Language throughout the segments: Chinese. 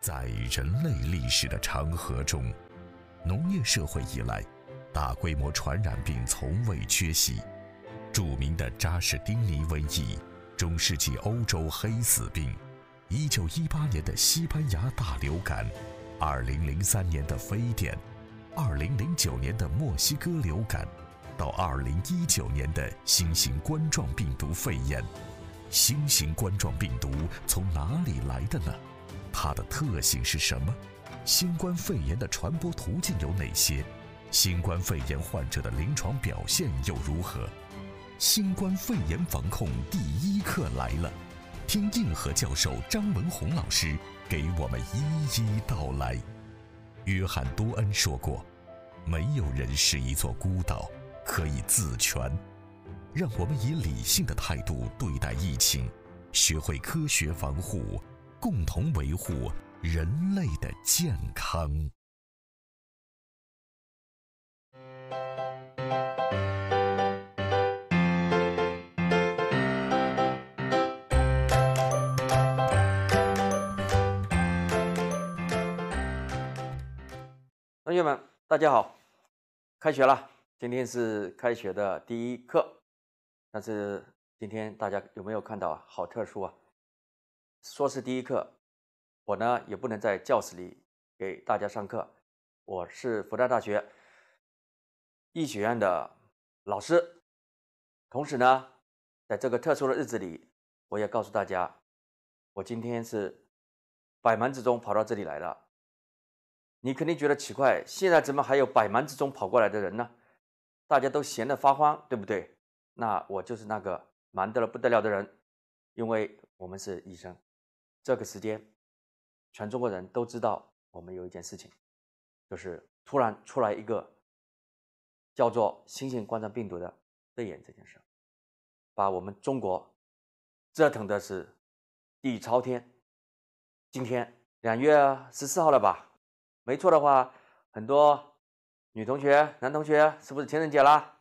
在人类历史的长河中，农业社会以来，大规模传染病从未缺席。著名的扎士丁尼瘟疫、中世纪欧洲黑死病、1918年的西班牙大流感、2003年的非典、2009年的墨西哥流感，到2019年的新型冠状病毒肺炎，新型冠状病毒从哪里来的呢？它的特性是什么？新冠肺炎的传播途径有哪些？新冠肺炎患者的临床表现又如何？新冠肺炎防控第一课来了，听硬核教授张文宏老师给我们一一道来。约翰·多恩说过：“没有人是一座孤岛，可以自全。”让我们以理性的态度对待疫情，学会科学防护。共同维护人类的健康。同学们，大家好！开学了，今天是开学的第一课，但是今天大家有没有看到啊？好特殊啊！说是第一课，我呢也不能在教室里给大家上课，我是复旦大学医学院的老师，同时呢，在这个特殊的日子里，我也告诉大家，我今天是百忙之中跑到这里来了。你肯定觉得奇怪，现在怎么还有百忙之中跑过来的人呢？大家都闲得发慌，对不对？那我就是那个忙得了不得了的人，因为我们是医生。这个时间，全中国人都知道我们有一件事情，就是突然出来一个叫做“新型冠状病毒”的肺炎这件事，把我们中国折腾的是底朝天。今天两月十四号了吧？没错的话，很多女同学、男同学是不是情人节啦？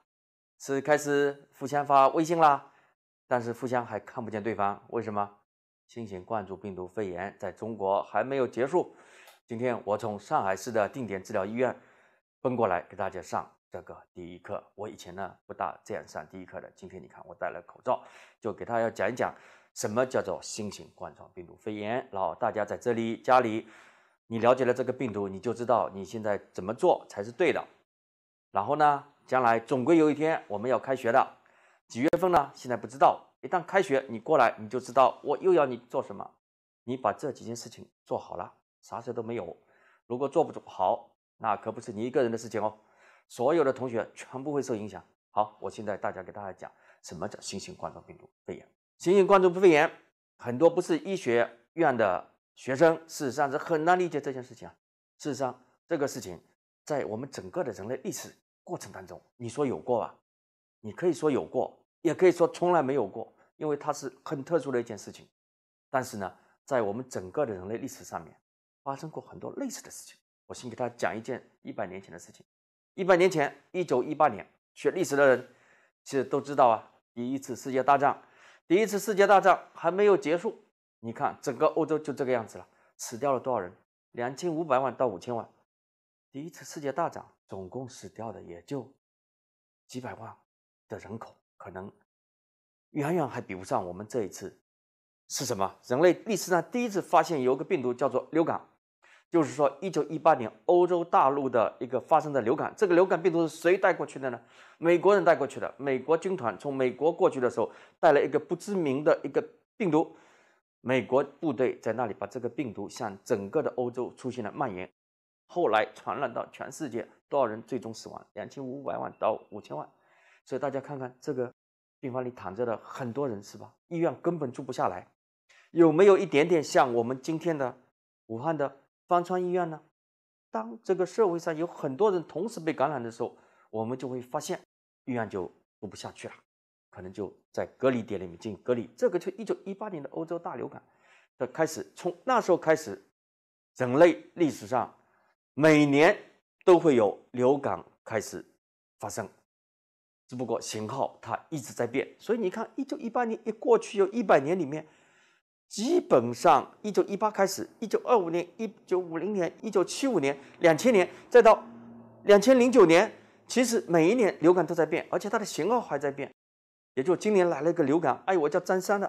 是开始互相发微信啦，但是互相还看不见对方，为什么？新型冠状病毒肺炎在中国还没有结束。今天我从上海市的定点治疗医院奔过来，给大家上这个第一课。我以前呢不大这样上第一课的。今天你看我戴了口罩，就给大家讲一讲什么叫做新型冠状病毒肺炎。然后大家在这里家里，你了解了这个病毒，你就知道你现在怎么做才是对的。然后呢，将来总归有一天我们要开学的，几月份呢？现在不知道。一旦开学，你过来，你就知道我又要你做什么。你把这几件事情做好了，啥事都没有。如果做不好，那可不是你一个人的事情哦，所有的同学全部会受影响。好，我现在大家给大家讲，什么叫新型冠状病毒肺炎？新型冠状肺炎，很多不是医学院的学生，事实上是很难理解这件事情啊。事实上，这个事情在我们整个的人类历史过程当中，你说有过吧？你可以说有过。也可以说从来没有过，因为它是很特殊的一件事情。但是呢，在我们整个的人类历史上面，发生过很多类似的事情。我先给他讲一件一百年前的事情。一百年前，一九一八年，学历史的人其实都知道啊，第一次世界大战。第一次世界大战还没有结束，你看整个欧洲就这个样子了，死掉了多少人？两千五百万到五千万。第一次世界大战总共死掉的也就几百万的人口。可能远远还比不上我们这一次是什么？人类历史上第一次发现有个病毒叫做流感，就是说一九一八年欧洲大陆的一个发生的流感。这个流感病毒是谁带过去的呢？美国人带过去的。美国军团从美国过去的时候带了一个不知名的一个病毒，美国部队在那里把这个病毒向整个的欧洲出现了蔓延，后来传染到全世界，多少人最终死亡？两千五百万到五千万。所以大家看看这个病房里躺着的很多人是吧？医院根本住不下来，有没有一点点像我们今天的武汉的方舱医院呢？当这个社会上有很多人同时被感染的时候，我们就会发现医院就住不下去了，可能就在隔离点里面进行隔离。这个就一九一八年的欧洲大流感的开始，从那时候开始，人类历史上每年都会有流感开始发生。只不过型号它一直在变，所以你看，一九一八年一过去有一百年里面，基本上一九一八开始，一九二五年、一九五零年、一九七五年、两千年，再到两千零九年，其实每一年流感都在变，而且它的型号还在变。也就今年来了一个流感，哎，我叫张三的；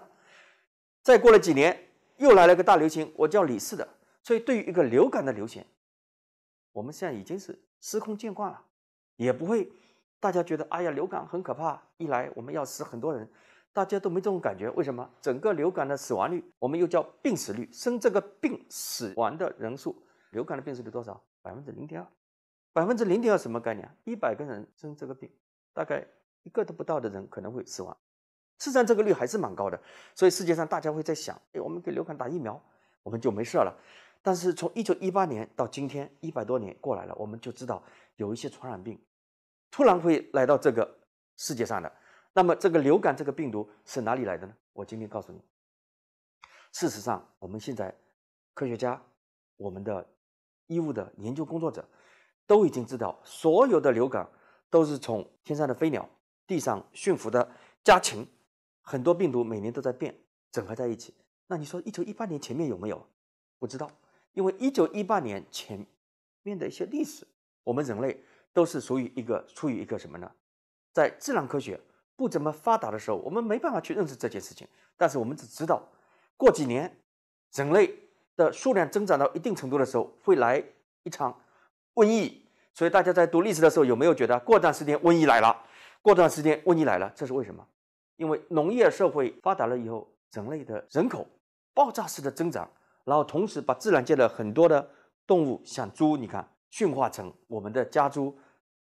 再过了几年，又来了个大流行，我叫李四的。所以对于一个流感的流行，我们现在已经是司空见惯了，也不会。大家觉得，哎呀，流感很可怕，一来我们要死很多人，大家都没这种感觉。为什么？整个流感的死亡率，我们又叫病死率，生这个病死亡的人数，流感的病死率多少？百分之零点二，百分之零点二什么概念？一百个人生这个病，大概一个都不到的人可能会死亡。实际上，这个率还是蛮高的。所以，世界上大家会在想，哎，我们给流感打疫苗，我们就没事了。但是，从一九一八年到今天一百多年过来了，我们就知道有一些传染病。突然会来到这个世界上的，那么这个流感这个病毒是哪里来的呢？我今天告诉你，事实上，我们现在科学家、我们的医务的研究工作者都已经知道，所有的流感都是从天上的飞鸟、地上驯服的家禽，很多病毒每年都在变，整合在一起。那你说，一九一八年前面有没有？不知道，因为一九一八年前面的一些历史，我们人类。都是属于一个处于一个什么呢？在自然科学不怎么发达的时候，我们没办法去认识这件事情。但是我们只知道，过几年，人类的数量增长到一定程度的时候，会来一场瘟疫。所以大家在读历史的时候，有没有觉得过段时间瘟疫来了？过段时间瘟疫来了，这是为什么？因为农业社会发达了以后，人类的人口爆炸式的增长，然后同时把自然界的很多的动物，像猪，你看。驯化成我们的家猪，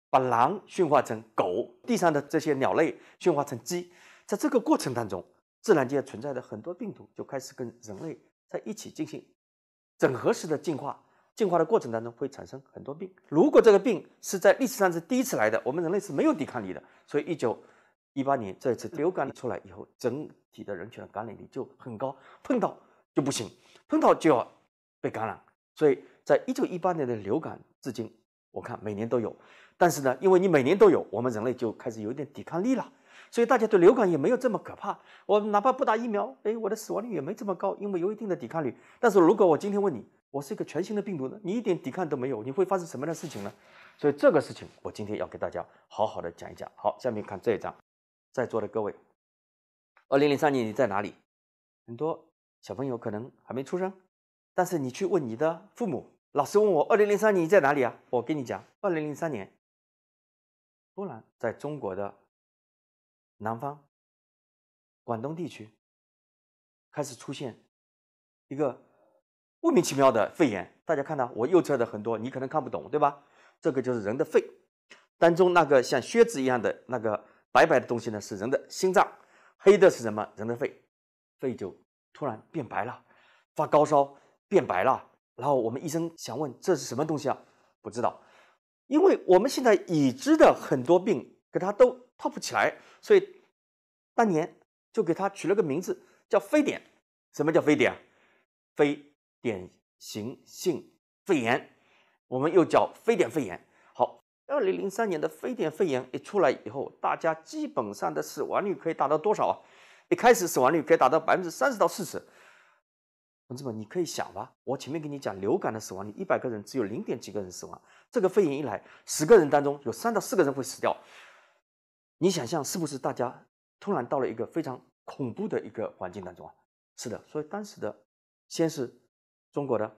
把狼驯化成狗，地上的这些鸟类驯化成鸡，在这个过程当中，自然界存在的很多病毒就开始跟人类在一起进行整合式的进化。进化的过程当中会产生很多病。如果这个病是在历史上是第一次来的，我们人类是没有抵抗力的。所以，一九一八年这一次流感出来以后，整体的人群的感染率就很高，碰到就不行，碰到就要被感染。所以在一九一八年的流感，至今我看每年都有。但是呢，因为你每年都有，我们人类就开始有一点抵抗力了。所以大家对流感也没有这么可怕。我哪怕不打疫苗，哎，我的死亡率也没这么高，因为有一定的抵抗力。但是如果我今天问你，我是一个全新的病毒呢，你一点抵抗都没有，你会发生什么样的事情呢？所以这个事情，我今天要给大家好好的讲一讲。好，下面看这一张。在座的各位，二零零三年你在哪里？很多小朋友可能还没出生。但是你去问你的父母，老师问我，二零零三年你在哪里啊？我跟你讲，二零零三年，突然在中国的南方，广东地区开始出现一个莫名其妙的肺炎。大家看到我右侧的很多，你可能看不懂，对吧？这个就是人的肺，当中那个像靴子一样的那个白白的东西呢，是人的心脏，黑的是什么？人的肺，肺就突然变白了，发高烧。变白了，然后我们医生想问这是什么东西啊？不知道，因为我们现在已知的很多病给它都套不起来，所以当年就给它取了个名字叫非典。什么叫非典？非典型性肺炎，我们又叫非典肺炎。好，二零零三年的非典肺炎一出来以后，大家基本上的死亡率可以达到多少啊？一开始死亡率可以达到百分之三十到四十。同志们，你可以想吧，我前面跟你讲，流感的死亡率一百个人只有零点几个人死亡，这个肺炎一来，十个人当中有三到四个人会死掉。你想象是不是大家突然到了一个非常恐怖的一个环境当中啊？是的，所以当时的先是中国的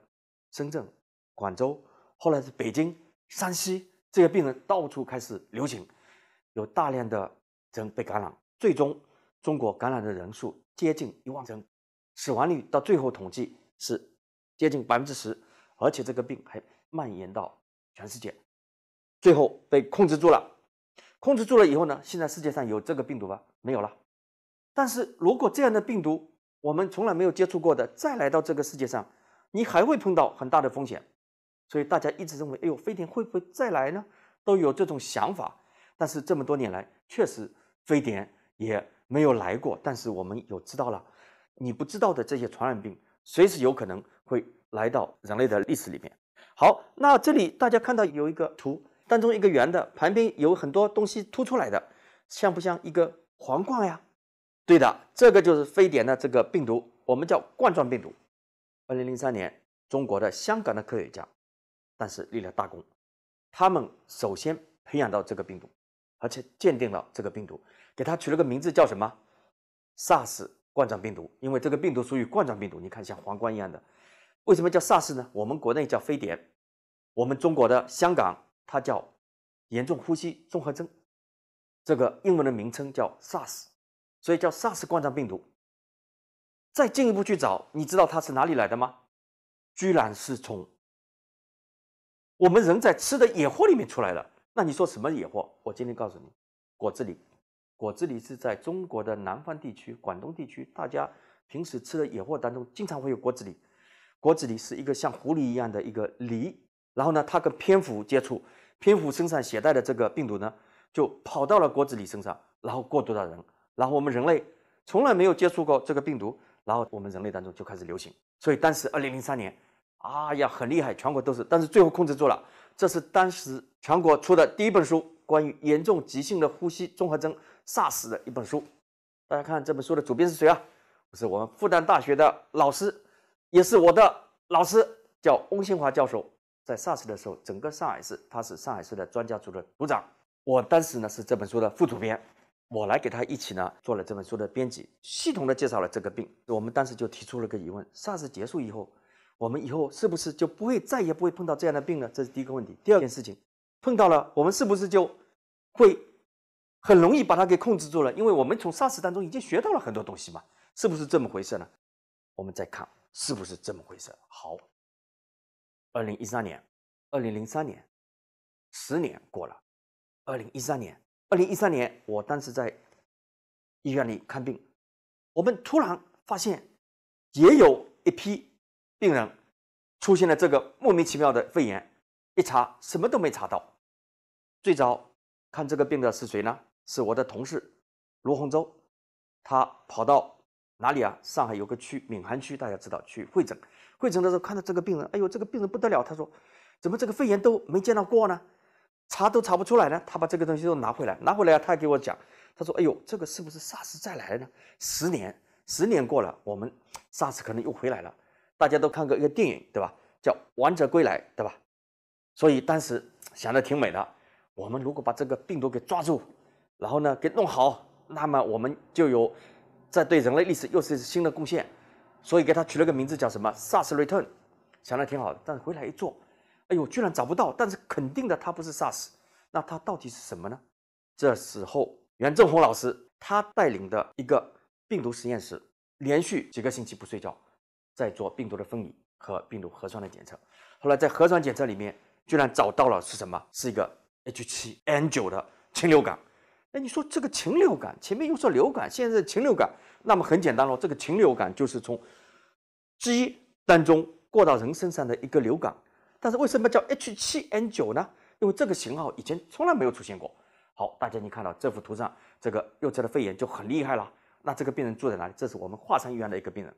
深圳、广州，后来是北京、山西，这些病人到处开始流行，有大量的人被感染，最终中国感染的人数接近一万人，死亡率到最后统计是接近百分之十，而且这个病还蔓延到全世界，最后被控制住了。控制住了以后呢？现在世界上有这个病毒吗？没有了。但是如果这样的病毒我们从来没有接触过的，再来到这个世界上，你还会碰到很大的风险。所以大家一直认为，哎呦，非典会不会再来呢？都有这种想法。但是这么多年来，确实非典也没有来过。但是我们有知道了。你不知道的这些传染病，随时有可能会来到人类的历史里面。好，那这里大家看到有一个图，当中一个圆的旁边有很多东西凸出来的，像不像一个皇冠呀？对的，这个就是非典的这个病毒，我们叫冠状病毒。2003年，中国的香港的科学家，但是立了大功，他们首先培养到这个病毒，而且鉴定了这个病毒，给它取了个名字叫什么？SARS。冠状病毒，因为这个病毒属于冠状病毒，你看像皇冠一样的。为什么叫 SARS 呢？我们国内叫非典，我们中国的香港它叫严重呼吸综合征，这个英文的名称叫 SARS，所以叫 SARS 冠状病毒。再进一步去找，你知道它是哪里来的吗？居然是从我们人在吃的野货里面出来的。那你说什么野货？我今天告诉你，果子狸。果子狸是在中国的南方地区、广东地区，大家平时吃的野货当中，经常会有果子狸。果子狸是一个像狐狸一样的一个狸，然后呢，它跟蝙蝠接触，蝙蝠身上携带的这个病毒呢，就跑到了果子狸身上，然后过渡到人，然后我们人类从来没有接触过这个病毒，然后我们人类当中就开始流行。所以当时二零零三年，哎呀，很厉害，全国都是，但是最后控制住了。这是当时全国出的第一本书，关于严重急性的呼吸综合征。SARS 的一本书，大家看这本书的主编是谁啊？是我们复旦大学的老师，也是我的老师，叫翁新华教授。在 SARS 的时候，整个上海市他是上海市的专家组的组长。我当时呢是这本书的副主编，我来给他一起呢做了这本书的编辑，系统的介绍了这个病。我们当时就提出了个疑问：SARS 结束以后，我们以后是不是就不会再也不会碰到这样的病呢？这是第一个问题。第二件事情，碰到了，我们是不是就会？很容易把它给控制住了，因为我们从 SARS 当中已经学到了很多东西嘛，是不是这么回事呢？我们再看是不是这么回事。好，二零一三年，二零零三年，十年过了，二零一三年，二零一三年，我当时在医院里看病，我们突然发现也有一批病人出现了这个莫名其妙的肺炎，一查什么都没查到。最早看这个病的是谁呢？是我的同事罗洪洲，他跑到哪里啊？上海有个区闵行区，大家知道去会诊。会诊的时候看到这个病人，哎呦，这个病人不得了。他说，怎么这个肺炎都没见到过呢？查都查不出来呢？他把这个东西又拿回来，拿回来啊，他给我讲，他说，哎呦，这个是不是 SARS 再来呢？十年，十年过了，我们 SARS 可能又回来了。大家都看过一个电影对吧？叫《王者归来》对吧？所以当时想的挺美的，我们如果把这个病毒给抓住。然后呢，给弄好，那么我们就有在对人类历史又是新的贡献，所以给他取了个名字叫什么 “SARS Return”，想的挺好的。但是回来一做，哎呦，居然找不到，但是肯定的，它不是 SARS，那它到底是什么呢？这时候，袁正红老师他带领的一个病毒实验室，连续几个星期不睡觉，在做病毒的分离和病毒核酸的检测。后来在核酸检测里面，居然找到了是什么？是一个 H7N9 的禽流感。哎，你说这个禽流感，前面又说流感，现在禽流感，那么很简单喽，这个禽流感就是从鸡当中过到人身上的一个流感。但是为什么叫 H7N9 呢？因为这个型号以前从来没有出现过。好，大家你看到这幅图上，这个右侧的肺炎就很厉害了。那这个病人住在哪里？这是我们华山医院的一个病人。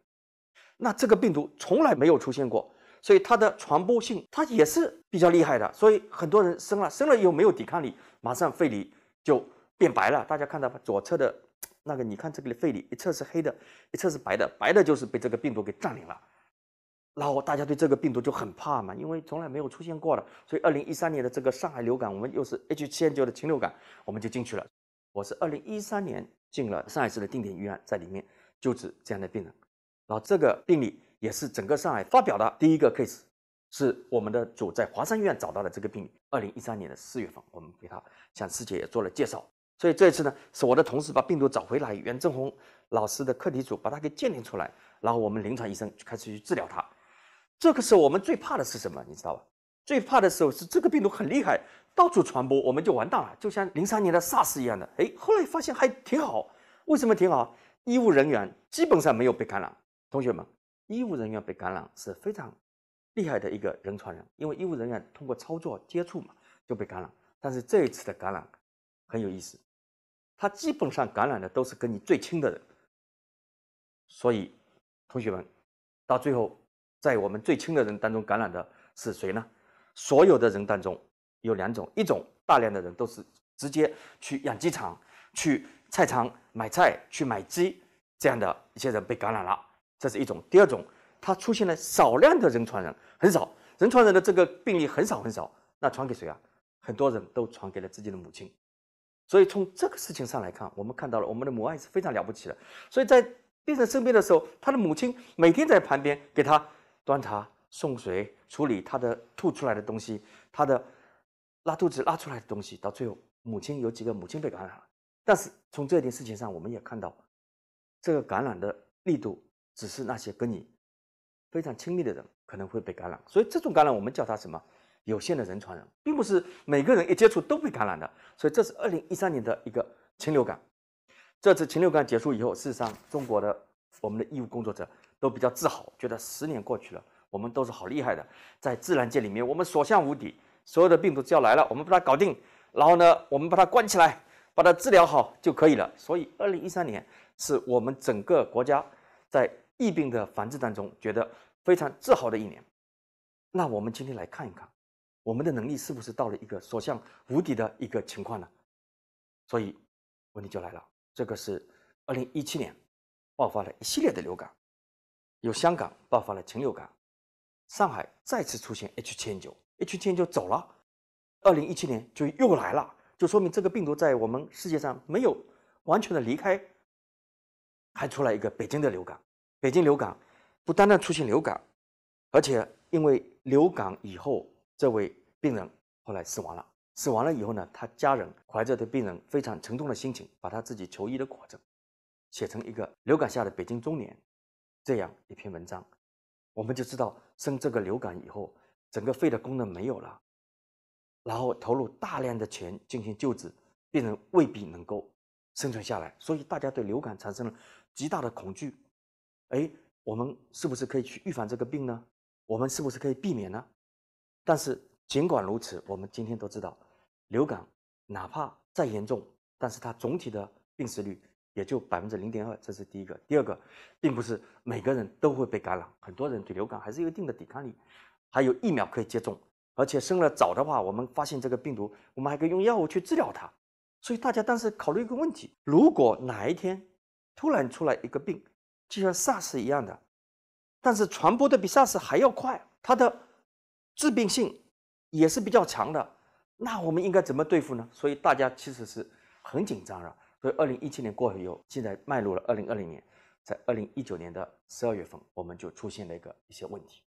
那这个病毒从来没有出现过，所以它的传播性它也是比较厉害的。所以很多人生了，生了以后没有抵抗力，马上肺里就。变白了，大家看到吧？左侧的那个，你看这个肺里，一侧是黑的，一侧是白的，白的就是被这个病毒给占领了。然后大家对这个病毒就很怕嘛，因为从来没有出现过的。所以二零一三年的这个上海流感，我们又是 H79 的禽流感，我们就进去了。我是二零一三年进了上海市的定点医院，在里面救治这样的病人。然后这个病例也是整个上海发表的第一个 case，是我们的组在华山医院找到的这个病例。二零一三年的四月份，我们给他向师姐也做了介绍。所以这一次呢，是我的同事把病毒找回来，袁正红老师的课题组把它给鉴定出来，然后我们临床医生就开始去治疗它。这个时候我们最怕的是什么？你知道吧？最怕的时候是这个病毒很厉害，到处传播，我们就完蛋了，就像零三年的 SARS 一样的。哎，后来发现还挺好。为什么挺好？医务人员基本上没有被感染。同学们，医务人员被感染是非常厉害的一个人传人，因为医务人员通过操作接触嘛就被感染。但是这一次的感染很有意思。他基本上感染的都是跟你最亲的人，所以同学们，到最后在我们最亲的人当中感染的是谁呢？所有的人当中有两种，一种大量的人都是直接去养鸡场、去菜场买菜、去买鸡这样的一些人被感染了，这是一种；第二种，它出现了少量的人传人，很少人传人的这个病例很少很少，那传给谁啊？很多人都传给了自己的母亲。所以从这个事情上来看，我们看到了我们的母爱是非常了不起的。所以在病人生病的时候，他的母亲每天在旁边给他端茶、送水、处理他的吐出来的东西、他的拉肚子拉出来的东西。到最后，母亲有几个母亲被感染了。但是从这件事情上，我们也看到这个感染的力度，只是那些跟你非常亲密的人可能会被感染。所以这种感染，我们叫它什么？有限的人传人，并不是每个人一接触都被感染的，所以这是二零一三年的一个禽流感。这次禽流感结束以后，事实上中国的我们的医务工作者都比较自豪，觉得十年过去了，我们都是好厉害的，在自然界里面我们所向无敌。所有的病毒只要来了，我们把它搞定，然后呢，我们把它关起来，把它治疗好就可以了。所以二零一三年是我们整个国家在疫病的防治当中觉得非常自豪的一年。那我们今天来看一看。我们的能力是不是到了一个所向无敌的一个情况呢？所以问题就来了，这个是二零一七年爆发了一系列的流感，有香港爆发了禽流感，上海再次出现 H 七九，H 七九走了，二零一七年就又来了，就说明这个病毒在我们世界上没有完全的离开，还出来一个北京的流感，北京流感不单单出现流感，而且因为流感以后。这位病人后来死亡了，死亡了以后呢，他家人怀着对病人非常沉重的心情，把他自己求医的过程写成一个流感下的北京中年这样一篇文章，我们就知道生这个流感以后，整个肺的功能没有了，然后投入大量的钱进行救治，病人未必能够生存下来。所以大家对流感产生了极大的恐惧。哎，我们是不是可以去预防这个病呢？我们是不是可以避免呢？但是尽管如此，我们今天都知道，流感哪怕再严重，但是它总体的病死率也就百分之零点二，这是第一个。第二个，并不是每个人都会被感染，很多人对流感还是有一定的抵抗力，还有疫苗可以接种。而且生了早的话，我们发现这个病毒，我们还可以用药物去治疗它。所以大家当时考虑一个问题：如果哪一天突然出来一个病，就像 SARS 一样的，但是传播的比 SARS 还要快，它的。致病性也是比较强的，那我们应该怎么对付呢？所以大家其实是很紧张的。所以二零一七年过后以后，现在迈入了二零二零年，在二零一九年的十二月份，我们就出现了一个一些问题，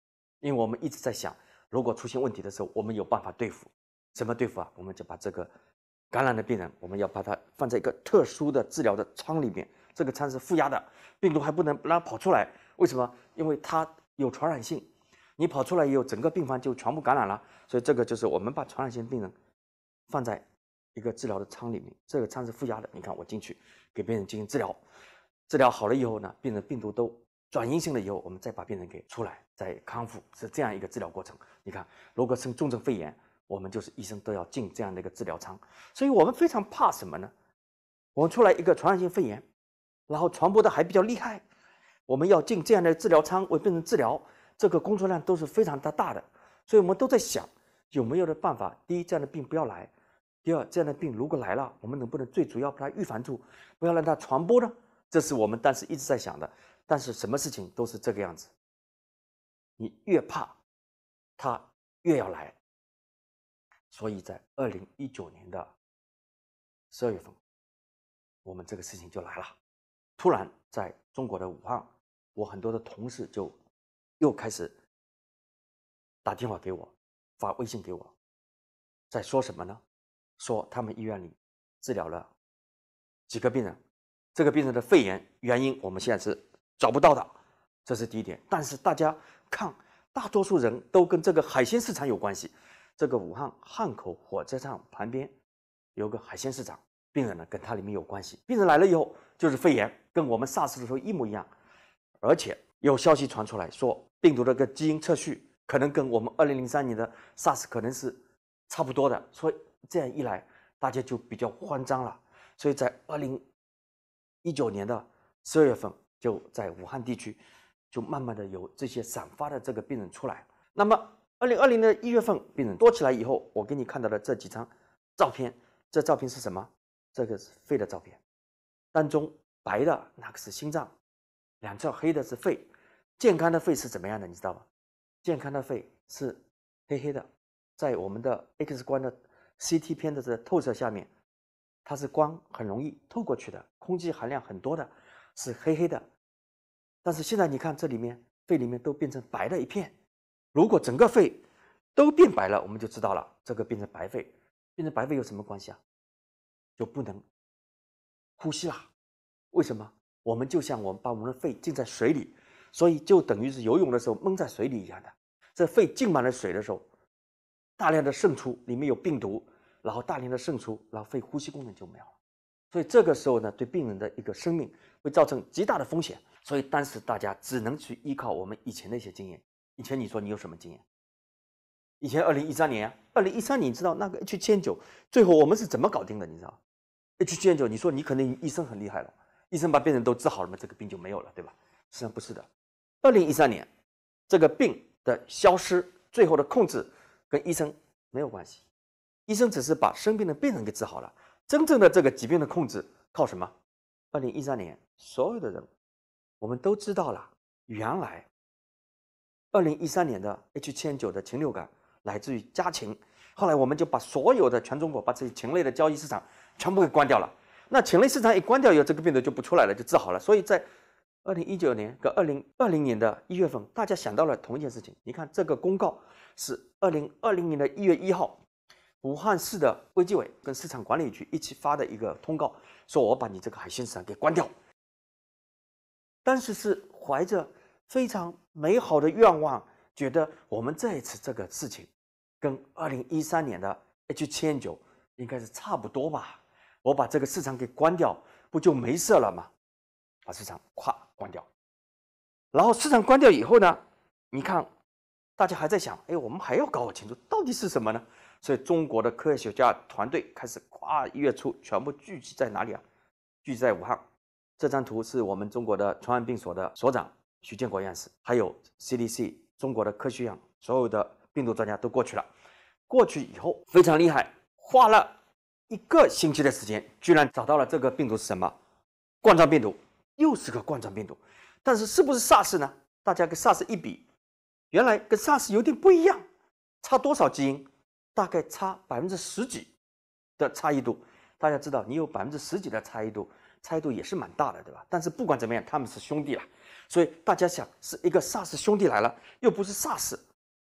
因为我们一直在想，如果出现问题的时候，我们有办法对付，怎么对付啊？我们就把这个感染的病人，我们要把它放在一个特殊的治疗的舱里面，这个舱是负压的，病毒还不能让它跑出来。为什么？因为它有传染性。你跑出来以后，整个病房就全部感染了，所以这个就是我们把传染性病人放在一个治疗的舱里面，这个舱是负压的。你看，我进去给病人进行治疗，治疗好了以后呢，病人病毒都转阴性了以后，我们再把病人给出来，再康复，是这样一个治疗过程。你看，如果生重症肺炎，我们就是医生都要进这样的一个治疗舱。所以我们非常怕什么呢？我们出来一个传染性肺炎，然后传播的还比较厉害，我们要进这样的治疗舱为病人治疗。这个工作量都是非常的大的，所以我们都在想有没有的办法。第一，这样的病不要来；第二，这样的病如果来了，我们能不能最主要把它预防住，不要让它传播呢？这是我们当时一直在想的。但是什么事情都是这个样子，你越怕，它越要来。所以在二零一九年的十二月份，我们这个事情就来了。突然，在中国的武汉，我很多的同事就。又开始打电话给我，发微信给我，在说什么呢？说他们医院里治疗了几个病人，这个病人的肺炎原因我们现在是找不到的，这是第一点。但是大家看，大多数人都跟这个海鲜市场有关系。这个武汉汉口火车站旁边有个海鲜市场，病人呢跟他里面有关系。病人来了以后就是肺炎，跟我们 SARS 的时候一模一样，而且有消息传出来说。病毒一个基因测序可能跟我们二零零三年的 SARS 可能是差不多的，所以这样一来大家就比较慌张了。所以在二零一九年的十二月份，就在武汉地区就慢慢的有这些散发的这个病人出来。那么二零二零的一月份病人多起来以后，我给你看到的这几张照片，这照片是什么？这个是肺的照片，当中白的那个是心脏，两侧黑的是肺。健康的肺是怎么样的，你知道吗？健康的肺是黑黑的，在我们的 X 光的 CT 片的这透射下面，它是光很容易透过去的，空气含量很多的，是黑黑的。但是现在你看，这里面肺里面都变成白的一片。如果整个肺都变白了，我们就知道了，这个变成白肺，变成白肺有什么关系啊？就不能呼吸了。为什么？我们就像我们把我们的肺浸在水里。所以就等于是游泳的时候闷在水里一样的，这肺浸满了水的时候，大量的渗出，里面有病毒，然后大量的渗出，然后肺呼吸功能就没有了。所以这个时候呢，对病人的一个生命会造成极大的风险。所以当时大家只能去依靠我们以前的一些经验。以前你说你有什么经验？以前二零一三年，二零一三年你知道那个 H 七九，最后我们是怎么搞定的？你知道？H 七九，你说你可能医生很厉害了，医生把病人都治好了嘛，这个病就没有了，对吧？实际上不是的。二零一三年，这个病的消失、最后的控制，跟医生没有关系，医生只是把生病的病人给治好了。真正的这个疾病的控制靠什么？二零一三年，所有的人，我们都知道了，原来，二零一三年的 H79 的禽流感来自于家禽，后来我们就把所有的全中国把这些禽类的交易市场全部给关掉了。那禽类市场一关掉，以后这个病毒就不出来了，就治好了。所以在二零一九年跟二零二零年的一月份，大家想到了同一件事情。你看这个公告是二零二零年的一月一号，武汉市的卫计委跟市场管理局一起发的一个通告，说我把你这个海鲜市场给关掉。当时是怀着非常美好的愿望，觉得我们这一次这个事情跟二零一三年的 H 七 N 九应该是差不多吧，我把这个市场给关掉，不就没事了吗？把市场咵。关掉，然后市场关掉以后呢？你看，大家还在想，哎，我们还要搞清楚到底是什么呢？所以，中国的科学家团队开始，跨一月初全部聚集在哪里啊？聚集在武汉。这张图是我们中国的传染病所的所长徐建国院士，还有 CDC 中国的科学院所有的病毒专家都过去了。过去以后非常厉害，花了一个星期的时间，居然找到了这个病毒是什么——冠状病毒。又是个冠状病毒，但是是不是 SARS 呢？大家跟 SARS 一比，原来跟 SARS 有点不一样，差多少基因？大概差百分之十几的差异度。大家知道，你有百分之十几的差异度，差异度也是蛮大的，对吧？但是不管怎么样，他们是兄弟了，所以大家想，是一个 SARS 兄弟来了，又不是 SARS，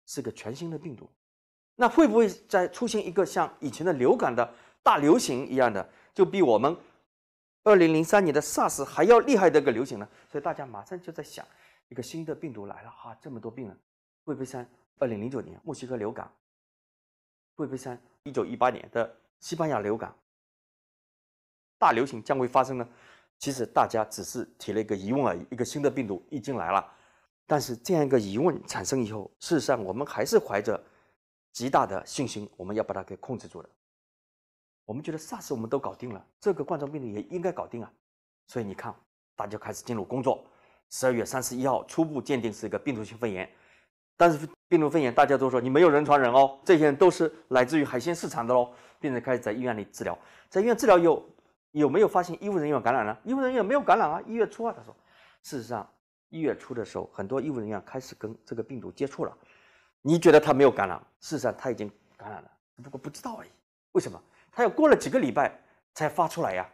是个全新的病毒。那会不会再出现一个像以前的流感的大流行一样的？就比我们。二零零三年的 SARS 还要厉害的一个流行呢，所以大家马上就在想，一个新的病毒来了哈，这么多病人。不会山二零零九年墨西哥流感，不会山一九一八年的西班牙流感，大流行将会发生呢？其实大家只是提了一个疑问而已，一个新的病毒已经来了，但是这样一个疑问产生以后，事实上我们还是怀着极大的信心，我们要把它给控制住了。我们觉得 SARS 我们都搞定了，这个冠状病毒也应该搞定啊，所以你看，大家开始进入工作。十二月三十一号，初步鉴定是一个病毒性肺炎，但是病毒肺炎大家都说你没有人传人哦，这些人都是来自于海鲜市场的喽。病人开始在医院里治疗，在医院治疗有有没有发现医务人员感染了？医务人员没有感染啊，一月初啊，他说，事实上一月初的时候，很多医务人员开始跟这个病毒接触了，你觉得他没有感染，事实上他已经感染了，只不过不知道而已。为什么？他要过了几个礼拜才发出来呀，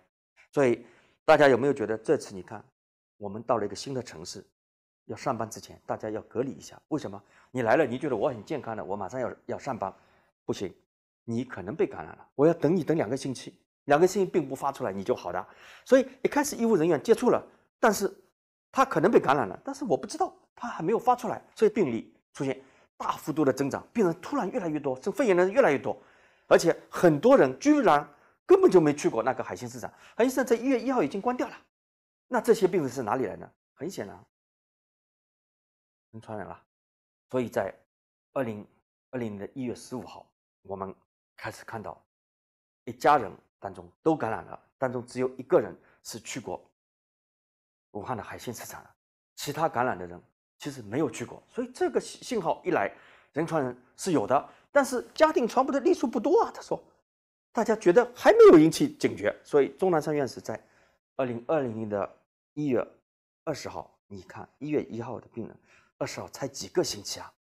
所以大家有没有觉得这次你看，我们到了一个新的城市，要上班之前大家要隔离一下？为什么？你来了，你觉得我很健康的，我马上要要上班，不行，你可能被感染了。我要等你等两个星期，两个星期病不发出来，你就好的。所以一开始医务人员接触了，但是他可能被感染了，但是我不知道他还没有发出来，所以病例出现大幅度的增长，病人突然越来越多，这肺炎的人越来越多。而且很多人居然根本就没去过那个海鲜市场，海鲜市场在一月一号已经关掉了。那这些病人是哪里来的？很显然，人传人了。所以在二零二零年的一月十五号，我们开始看到一家人当中都感染了，当中只有一个人是去过武汉的海鲜市场，其他感染的人其实没有去过。所以这个信号一来，人传人是有的。但是家庭传播的例数不多啊，他说，大家觉得还没有引起警觉，所以钟南山院士在二零二零年的一月二十号，你看一月一号的病人，二十号才几个星期啊，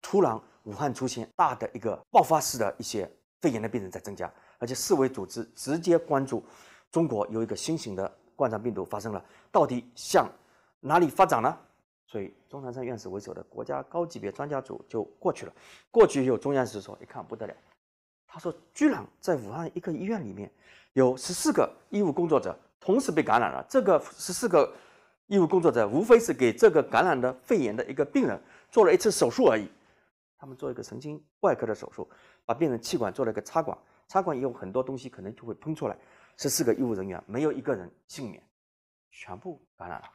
突然武汉出现大的一个爆发式的一些肺炎的病人在增加，而且世卫组织直接关注中国有一个新型的冠状病毒发生了，到底向哪里发展呢？所以，钟南山院士为首的国家高级别专家组就过去了。过去以后，钟院士说，一看不得了，他说，居然在武汉一个医院里面，有十四个医务工作者同时被感染了。这个十四个医务工作者，无非是给这个感染的肺炎的一个病人做了一次手术而已。他们做一个神经外科的手术，把病人气管做了一个插管，插管以后很多东西可能就会喷出来，十四个医务人员没有一个人幸免，全部感染了。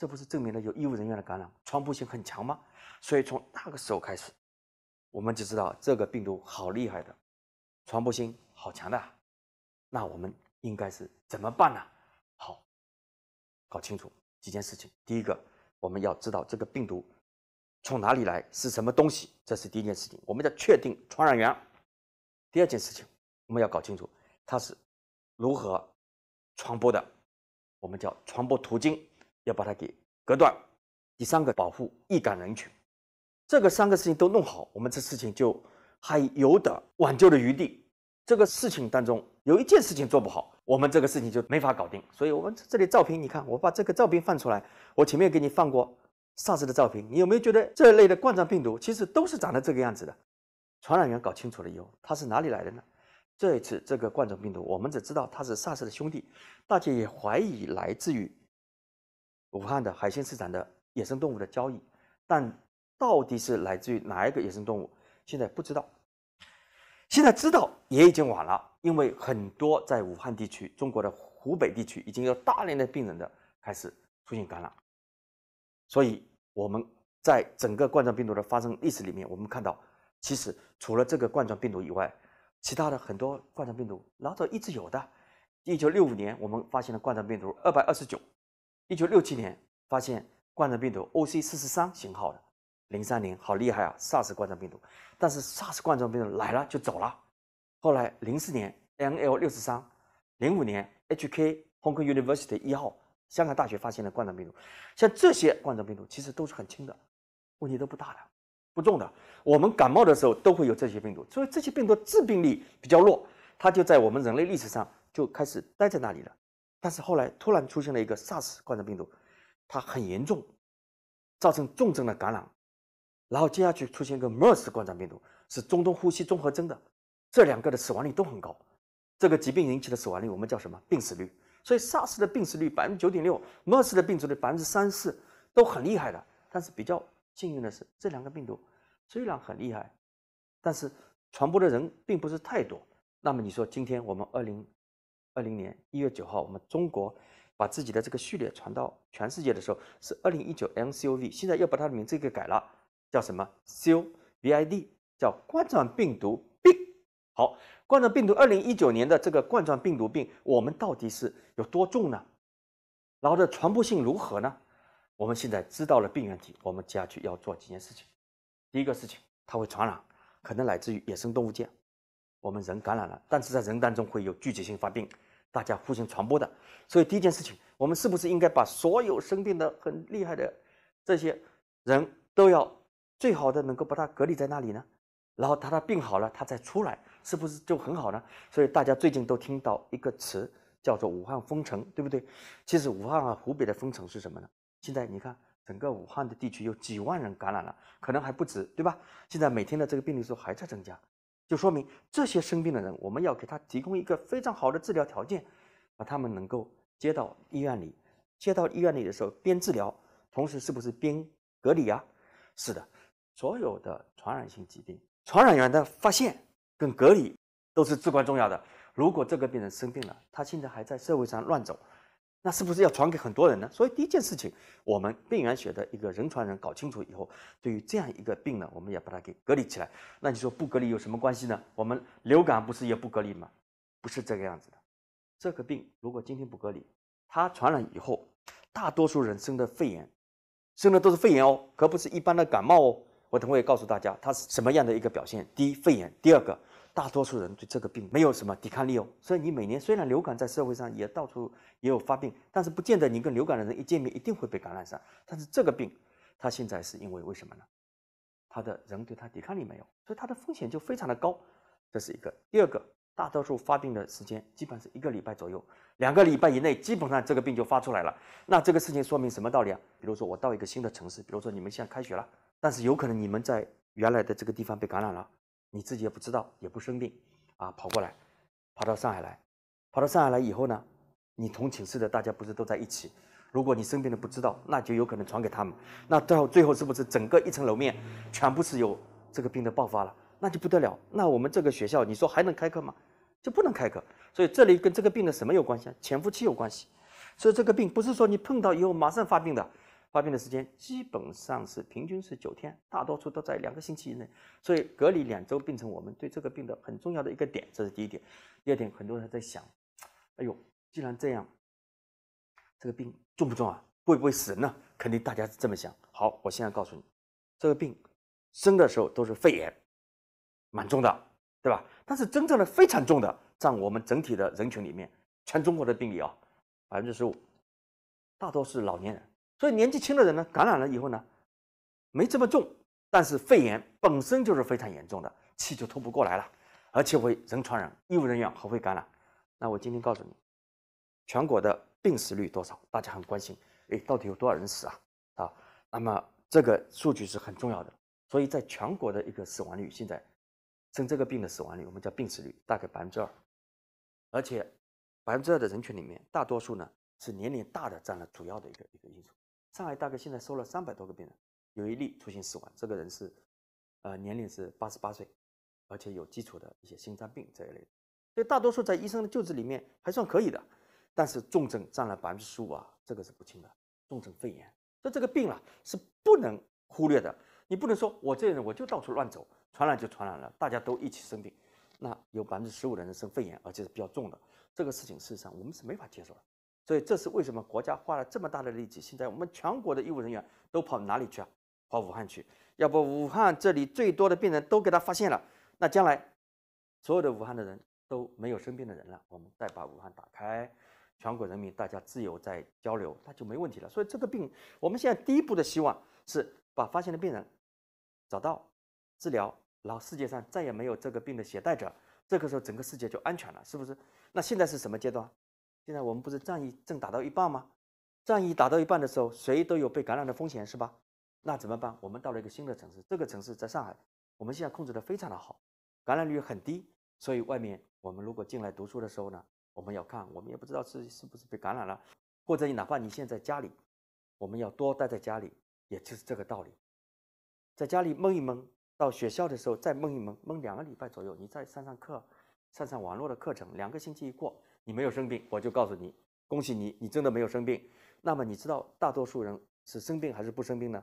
这不是证明了有医务人员的感染，传播性很强吗？所以从那个时候开始，我们就知道这个病毒好厉害的，传播性好强的。那我们应该是怎么办呢？好，搞清楚几件事情。第一个，我们要知道这个病毒从哪里来，是什么东西，这是第一件事情。我们要确定传染源。第二件事情，我们要搞清楚它是如何传播的，我们叫传播途径。要把它给隔断。第三个，保护易感人群。这个三个事情都弄好，我们这事情就还有得挽救的余地。这个事情当中有一件事情做不好，我们这个事情就没法搞定。所以我们这里照片，你看，我把这个照片放出来。我前面给你放过 SARS 的照片，你有没有觉得这类的冠状病毒其实都是长得这个样子的？传染源搞清楚了以后，它是哪里来的呢？这一次这个冠状病毒，我们只知道它是 SARS 的兄弟，大家也怀疑来自于。武汉的海鲜市场的野生动物的交易，但到底是来自于哪一个野生动物，现在不知道。现在知道也已经晚了，因为很多在武汉地区，中国的湖北地区已经有大量的病人的开始出现感染。所以，我们在整个冠状病毒的发生历史里面，我们看到，其实除了这个冠状病毒以外，其他的很多冠状病毒老早一直有的。一九六五年，我们发现了冠状病毒二百二十九。一九六七年发现冠状病毒 OC 四十三型号的零三年好厉害啊！SARS 冠状病毒，但是 SARS 冠状病毒来了就走了。后来零四年 NL 六十三，零五年 HK Hong Kong University 一号香港大学发现的冠状病毒，像这些冠状病毒其实都是很轻的，问题都不大的，不重的。我们感冒的时候都会有这些病毒，所以这些病毒致病力比较弱，它就在我们人类历史上就开始待在那里了。但是后来突然出现了一个 SARS 冠状病毒，它很严重，造成重症的感染，然后接下去出现一个 MERS 冠状病毒，是中东呼吸综合征的，这两个的死亡率都很高。这个疾病引起的死亡率我们叫什么？病死率。所以 SARS 的病死率百分之九点六，MERS 的病死率百分之三十，都很厉害的。但是比较幸运的是，这两个病毒虽然很厉害，但是传播的人并不是太多。那么你说今天我们二零？二零年一月九号，我们中国把自己的这个序列传到全世界的时候，是二零一九 MCOV，现在又把它的名字给改了，叫什么 COVID，叫冠状病毒病。好，冠状病毒二零一九年的这个冠状病毒病，我们到底是有多重呢？然后的传播性如何呢？我们现在知道了病原体，我们接下去要做几件事情。第一个事情，它会传染，可能来自于野生动物界。我们人感染了，但是在人当中会有聚集性发病，大家互相传播的。所以第一件事情，我们是不是应该把所有生病的很厉害的这些人都要最好的能够把他隔离在那里呢？然后他他病好了，他再出来，是不是就很好呢？所以大家最近都听到一个词叫做“武汉封城”，对不对？其实武汉啊，湖北的封城是什么呢？现在你看，整个武汉的地区有几万人感染了，可能还不止，对吧？现在每天的这个病例数还在增加。就说明这些生病的人，我们要给他提供一个非常好的治疗条件，把他们能够接到医院里。接到医院里的时候，边治疗，同时是不是边隔离啊？是的，所有的传染性疾病，传染源的发现跟隔离都是至关重要的。如果这个病人生病了，他现在还在社会上乱走。那是不是要传给很多人呢？所以第一件事情，我们病原学的一个人传人搞清楚以后，对于这样一个病呢，我们也把它给隔离起来。那你说不隔离有什么关系呢？我们流感不是也不隔离吗？不是这个样子的。这个病如果今天不隔离，它传染以后，大多数人生的肺炎，生的都是肺炎哦，可不是一般的感冒哦。我等会告诉大家，它是什么样的一个表现：第一，肺炎；第二个。大多数人对这个病没有什么抵抗力哦，所以你每年虽然流感在社会上也到处也有发病，但是不见得你跟流感的人一见面一定会被感染上。但是这个病，它现在是因为为什么呢？他的人对他抵抗力没有，所以它的风险就非常的高，这是一个。第二个，大多数发病的时间基本是一个礼拜左右，两个礼拜以内基本上这个病就发出来了。那这个事情说明什么道理啊？比如说我到一个新的城市，比如说你们现在开学了，但是有可能你们在原来的这个地方被感染了。你自己也不知道，也不生病，啊，跑过来，跑到上海来，跑到上海来以后呢，你同寝室的大家不是都在一起，如果你生病的不知道，那就有可能传给他们，那到最后是不是整个一层楼面全部是有这个病的爆发了，那就不得了，那我们这个学校你说还能开课吗？就不能开课，所以这里跟这个病的什么有关系？啊？潜伏期有关系，所以这个病不是说你碰到以后马上发病的。发病的时间基本上是平均是九天，大多数都在两个星期以内，所以隔离两周变成我们对这个病的很重要的一个点，这是第一点。第二点，很多人在想，哎呦，既然这样，这个病重不重啊？会不会死人呢？肯定大家是这么想。好，我现在告诉你，这个病生的时候都是肺炎，蛮重的，对吧？但是真正的非常重的占我们整体的人群里面，全中国的病例啊，百分之十五，大多是老年人。所以年纪轻的人呢，感染了以后呢，没这么重，但是肺炎本身就是非常严重的，气就通不过来了，而且会人传染，医务人员还会感染。那我今天告诉你，全国的病死率多少？大家很关心，哎，到底有多少人死啊？啊，那么这个数据是很重要的。所以在全国的一个死亡率，现在生这个病的死亡率，我们叫病死率，大概百分之二，而且百分之二的人群里面，大多数呢是年龄大的占了主要的一个一个因素。上海大概现在收了三百多个病人，有一例出现死亡，这个人是，呃，年龄是八十八岁，而且有基础的一些心脏病这一类，所以大多数在医生的救治里面还算可以的，但是重症占了百分之十五啊，这个是不轻的。重症肺炎，所以这个病啊是不能忽略的。你不能说我这人我就到处乱走，传染就传染了，大家都一起生病，那有百分之十五的人生肺炎，而且是比较重的，这个事情事实上我们是没法接受的。所以这是为什么国家花了这么大的力气？现在我们全国的医务人员都跑哪里去啊？跑武汉去。要不武汉这里最多的病人，都给他发现了。那将来所有的武汉的人都没有生病的人了，我们再把武汉打开，全国人民大家自由在交流，那就没问题了。所以这个病，我们现在第一步的希望是把发现的病人找到治疗，然后世界上再也没有这个病的携带者，这个时候整个世界就安全了，是不是？那现在是什么阶段？现在我们不是战役正打到一半吗？战役打到一半的时候，谁都有被感染的风险，是吧？那怎么办？我们到了一个新的城市，这个城市在上海，我们现在控制得非常的好，感染率很低。所以外面我们如果进来读书的时候呢，我们要看，我们也不知道自己是不是被感染了，或者你哪怕你现在家里，我们要多待在家里，也就是这个道理，在家里闷一闷，到学校的时候再闷一闷，闷两个礼拜左右，你再上上课，上上网络的课程，两个星期一过。你没有生病，我就告诉你，恭喜你，你真的没有生病。那么你知道大多数人是生病还是不生病呢？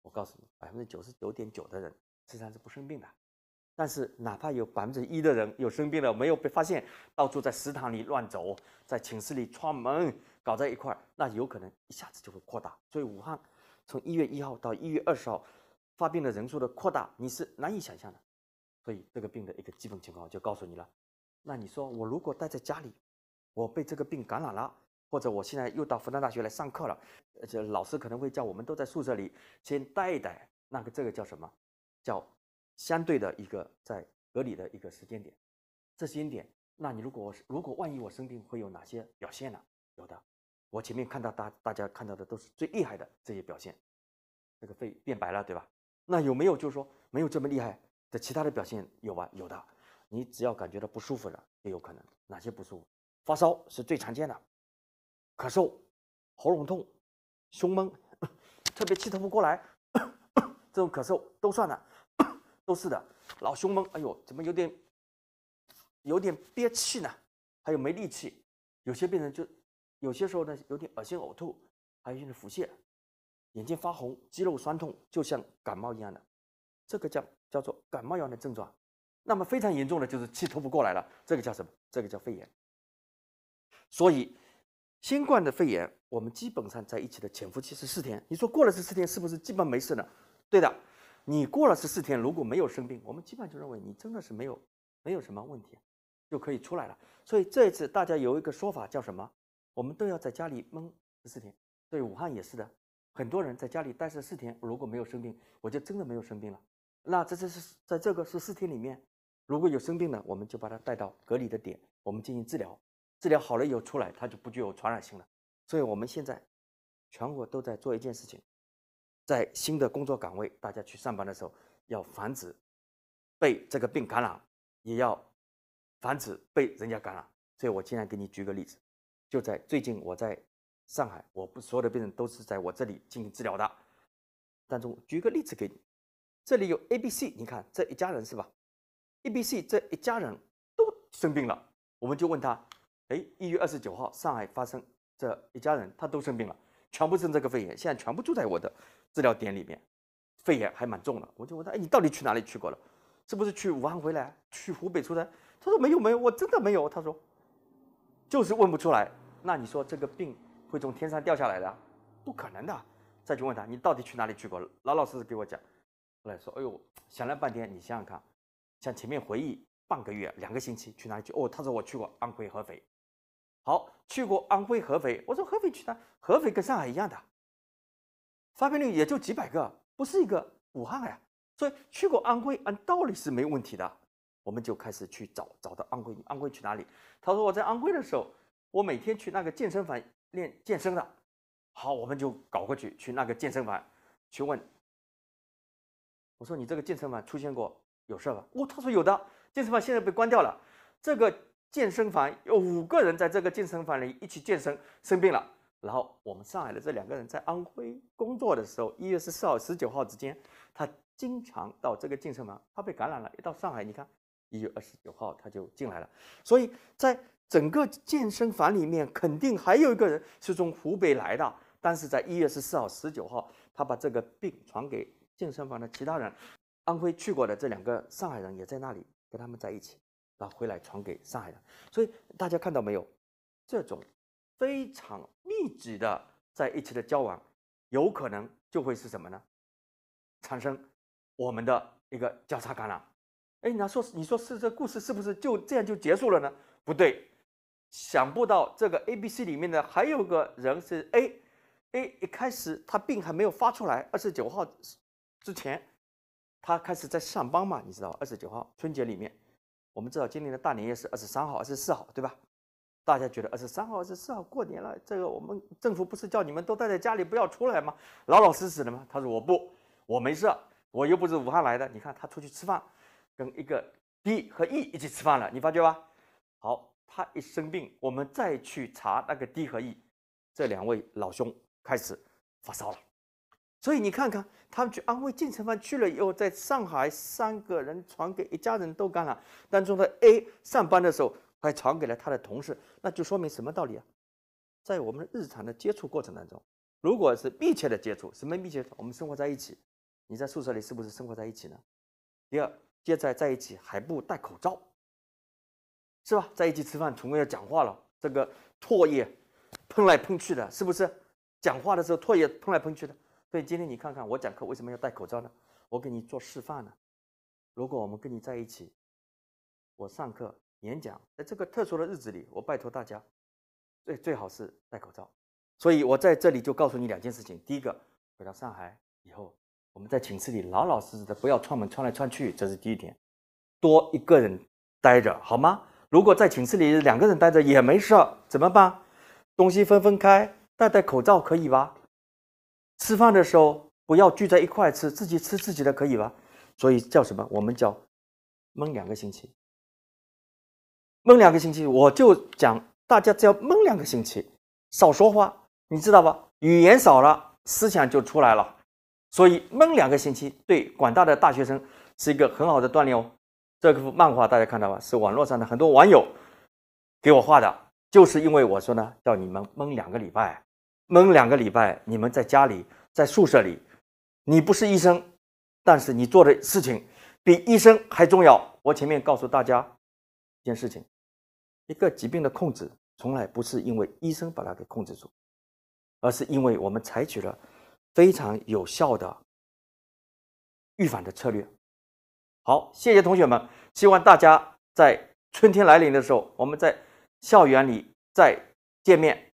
我告诉你，百分之九十九点九的人实际上是不生病的。但是哪怕有百分之一的人有生病了，没有被发现，到处在食堂里乱走，在寝室里串门，搞在一块儿，那有可能一下子就会扩大。所以武汉从一月一号到一月二十号发病的人数的扩大，你是难以想象的。所以这个病的一个基本情况就告诉你了。那你说我如果待在家里？我被这个病感染了，或者我现在又到复旦大学来上课了，这老师可能会叫我们都在宿舍里先待一待。那个这个叫什么？叫相对的一个在隔离的一个时间点。时间点，那你如果如果万一我生病会有哪些表现呢？有的，我前面看到大大家看到的都是最厉害的这些表现，这个肺变白了，对吧？那有没有就是说没有这么厉害的其他的表现？有吧？有的，你只要感觉到不舒服了，也有可能哪些不舒服？发烧是最常见的，咳嗽、喉咙痛、胸闷，特别气透不过来，这种咳嗽都算的，都是的，老胸闷，哎呦，怎么有点有点憋气呢？还有没力气，有些病人就有些时候呢有点恶心呕吐，还有的腹泻，眼睛发红，肌肉酸痛，就像感冒一样的，这个叫叫做感冒一样的症状。那么非常严重的就是气透不过来了，这个叫什么？这个叫肺炎。所以，新冠的肺炎，我们基本上在一起的潜伏期是四天。你说过了十四天，是不是基本没事了？对的，你过了十四天如果没有生病，我们基本就认为你真的是没有没有什么问题，就可以出来了。所以这一次大家有一个说法叫什么？我们都要在家里闷十四天。对，武汉也是的，很多人在家里待十四天，如果没有生病，我就真的没有生病了。那这这是在这个十四天里面，如果有生病的，我们就把它带到隔离的点，我们进行治疗。治疗好了以后出来，他就不具有传染性了。所以，我们现在全国都在做一件事情，在新的工作岗位，大家去上班的时候，要防止被这个病感染，也要防止被人家感染。所以我今天给你举个例子，就在最近我在上海，我不所有的病人都是在我这里进行治疗的。但是我举个例子给你，这里有 A、B、C，你看这一家人是吧？A、B、C 这一家人都生病了，我们就问他。哎，一月二十九号，上海发生，这一家人他都生病了，全部是这个肺炎，现在全部住在我的治疗点里面，肺炎还蛮重的。我就问他，哎，你到底去哪里去过了？是不是去武汉回来？去湖北出差？他说没有没有，我真的没有。他说，就是问不出来。那你说这个病会从天上掉下来的？不可能的。再去问他，你到底去哪里去过？老老实实给我讲。后来说，哎呦，想了半天，你想想看，像前面回忆半个月、两个星期去哪里去？哦，他说我去过安徽合肥。好，去过安徽合肥，我说合肥去的，合肥跟上海一样的，发病率也就几百个，不是一个武汉呀。所以去过安徽，按道理是没问题的。我们就开始去找，找到安徽，安徽去哪里？他说我在安徽的时候，我每天去那个健身房练健身的。好，我们就搞过去，去那个健身房，去问。我说你这个健身房出现过有事吧？我他说有的，健身房现在被关掉了，这个。健身房有五个人在这个健身房里一起健身，生病了。然后我们上海的这两个人在安徽工作的时候，一月十四号、十九号之间，他经常到这个健身房，他被感染了。一到上海，你看，一月二十九号他就进来了。所以在整个健身房里面，肯定还有一个人是从湖北来的。但是在一月十四号、十九号，他把这个病传给健身房的其他人。安徽去过的这两个上海人也在那里跟他们在一起。然后回来传给上海的，所以大家看到没有？这种非常密集的在一起的交往，有可能就会是什么呢？产生我们的一个交叉感染。哎，那说你说是这故事是不是就这样就结束了呢？不对，想不到这个 A、B、C 里面的还有个人是 A，A 一开始他病还没有发出来，二十九号之前他开始在上班嘛，你知道，二十九号春节里面。我们知道今年的大年夜是二十三号、二十四号，对吧？大家觉得二十三号、二十四号过年了，这个我们政府不是叫你们都待在家里不要出来吗？老老实实的吗？他说我不，我没事，我又不是武汉来的。你看他出去吃饭，跟一个 D 和 E 一起吃饭了，你发觉吧？好，他一生病，我们再去查那个 D 和 E，这两位老兄开始发烧了。所以你看看，他们去安徽进城饭去了以后，在上海三个人传给一家人都感染。当中的 A 上班的时候还传给了他的同事，那就说明什么道理啊？在我们日常的接触过程当中，如果是密切的接触，什么密切？我们生活在一起，你在宿舍里是不是生活在一起呢？第二，接在在一起还不戴口罩，是吧？在一起吃饭，总归要讲话了，这个唾液喷来喷去的，是不是？讲话的时候唾液喷来喷去的。所以今天你看看我讲课为什么要戴口罩呢？我给你做示范呢。如果我们跟你在一起，我上课演讲，在这个特殊的日子里，我拜托大家，最最好是戴口罩。所以我在这里就告诉你两件事情：第一个，回到上海以后，我们在寝室里老老实实的，不要串门串来串去，这是第一点。多一个人待着好吗？如果在寝室里两个人待着也没事儿，怎么办？东西分分开，戴戴口罩可以吧？吃饭的时候不要聚在一块吃，自己吃自己的可以吧？所以叫什么？我们叫闷两个星期。闷两个星期，我就讲，大家只要闷两个星期，少说话，你知道吧？语言少了，思想就出来了。所以闷两个星期对广大的大学生是一个很好的锻炼哦。这幅漫画大家看到吧？是网络上的很多网友给我画的，就是因为我说呢，叫你们闷两个礼拜。闷两个礼拜，你们在家里，在宿舍里，你不是医生，但是你做的事情比医生还重要。我前面告诉大家一件事情：一个疾病的控制，从来不是因为医生把它给控制住，而是因为我们采取了非常有效的预防的策略。好，谢谢同学们。希望大家在春天来临的时候，我们在校园里再见面。